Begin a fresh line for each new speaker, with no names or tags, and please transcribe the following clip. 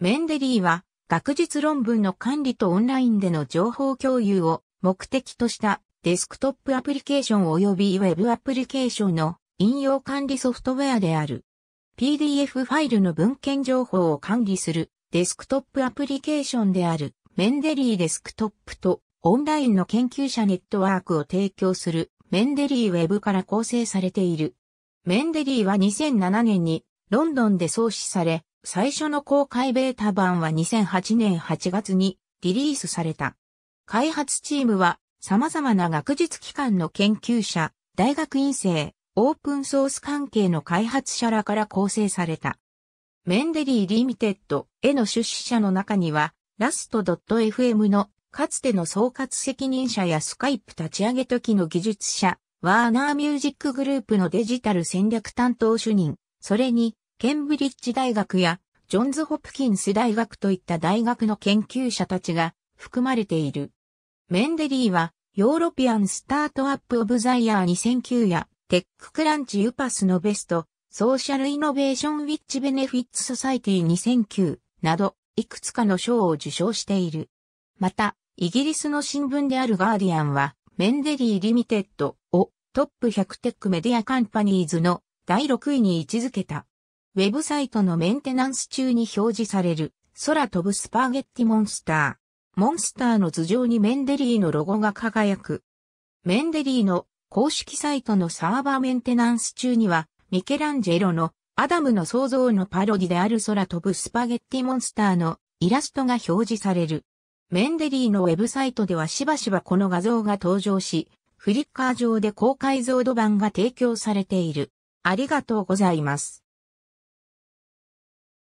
メンデ
リーは学術論文の管理とオンラインでの情報共有を目的としたデスクトップアプリケーション及びウェブアプリケーションの引用管理ソフトウェアである。PDF ファイルの文献情報を管理するデスクトップアプリケーションであるメンデリーデスクトップとオンラインの研究者ネットワークを提供するメンデリーウェブから構成されている。メンデリーは2007年にロンドンで創始され、最初の公開ベータ版は2008年8月にリリースされた。開発チームは様々な学術機関の研究者、大学院生、オープンソース関係の開発者らから構成された。メンデリー・リミテッドへの出資者の中には、ラスト .fm のかつての総括責任者やスカイプ立ち上げ時の技術者、ワーナーミュージックグループのデジタル戦略担当主任、それにケンブリッジ大学やジョンズ・ホプキンス大学といった大学の研究者たちが含まれている。メンデリーはヨーロピアンスタートアップ・オブ・ザ・イヤー2009やテック・クランチ・ユパスのベスト、ソーシャル・イノベーション・ウィッチ・ベネフィッツ・ソサイティ2009などいくつかの賞を受賞している。また、イギリスの新聞であるガーディアンはメンデリー・リミテッドをトップ100テックメディアカンパニーズの第6位に位置づけた。ウェブサイトのメンテナンス中に表示される、空飛ぶスパーゲッティモンスター。モンスターの頭上にメンデリーのロゴが輝く。メンデリーの公式サイトのサーバーメンテナンス中には、ミケランジェロのアダムの創造のパロディである空飛ぶスパゲッティモンスターのイラストが表示される。メンデリーのウェブサイトではしばしばこの画像が登場し、フリッカー上で高解像度版が提供されている。あり
がとうございます。